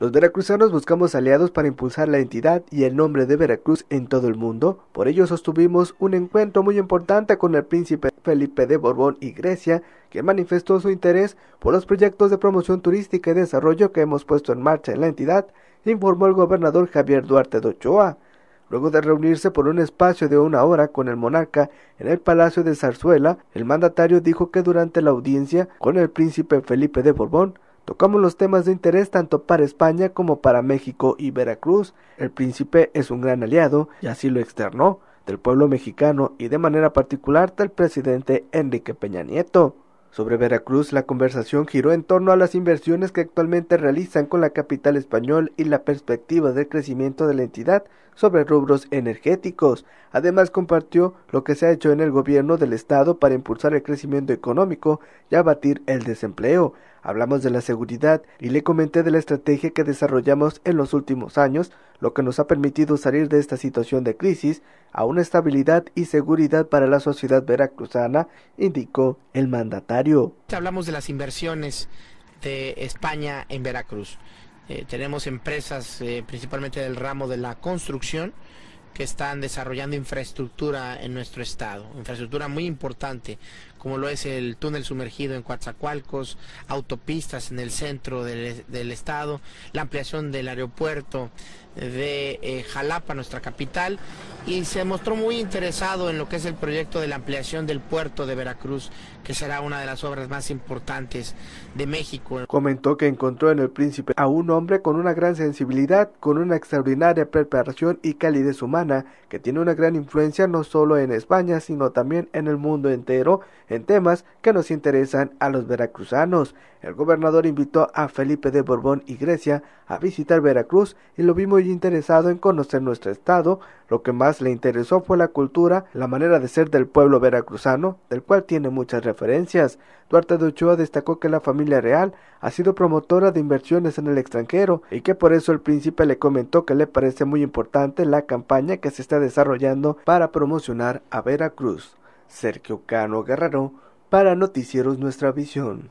Los veracruzanos buscamos aliados para impulsar la entidad y el nombre de Veracruz en todo el mundo. Por ello sostuvimos un encuentro muy importante con el príncipe Felipe de Borbón y Grecia, que manifestó su interés por los proyectos de promoción turística y desarrollo que hemos puesto en marcha en la entidad, informó el gobernador Javier Duarte de Ochoa. Luego de reunirse por un espacio de una hora con el monarca en el Palacio de Zarzuela, el mandatario dijo que durante la audiencia con el príncipe Felipe de Borbón Tocamos los temas de interés tanto para España como para México y Veracruz. El príncipe es un gran aliado, y así lo externó, del pueblo mexicano y de manera particular del presidente Enrique Peña Nieto. Sobre Veracruz, la conversación giró en torno a las inversiones que actualmente realizan con la capital español y la perspectiva de crecimiento de la entidad sobre rubros energéticos. Además, compartió lo que se ha hecho en el gobierno del Estado para impulsar el crecimiento económico y abatir el desempleo. Hablamos de la seguridad y le comenté de la estrategia que desarrollamos en los últimos años, lo que nos ha permitido salir de esta situación de crisis, a una estabilidad y seguridad para la sociedad veracruzana, indicó el mandatario. Hablamos de las inversiones de España en Veracruz. Eh, tenemos empresas eh, principalmente del ramo de la construcción que están desarrollando infraestructura en nuestro estado, infraestructura muy importante, como lo es el túnel sumergido en Coatzacoalcos, autopistas en el centro del, estado, la ampliación del aeropuerto de eh, Jalapa, nuestra capital, y se mostró muy interesado en lo que es el proyecto de la ampliación del puerto de Veracruz, que será una de las obras más importantes de México. Comentó que encontró en el príncipe a un hombre con una gran sensibilidad, con una extraordinaria preparación y calidez humana, que tiene una gran influencia no solo en España, sino también en el mundo entero en temas que nos interesan a los veracruzanos. El gobernador invitó a Felipe de Borbón y Grecia a visitar Veracruz y lo vi muy interesado en conocer nuestro estado. Lo que más le interesó fue la cultura, la manera de ser del pueblo veracruzano, del cual tiene muchas referencias. Duarte de Ochoa destacó que la familia real ha sido promotora de inversiones en el extranjero y que por eso el príncipe le comentó que le parece muy importante la campaña que se está desarrollando para promocionar a Veracruz. Sergio Cano Guerrero para Noticieros Nuestra Visión.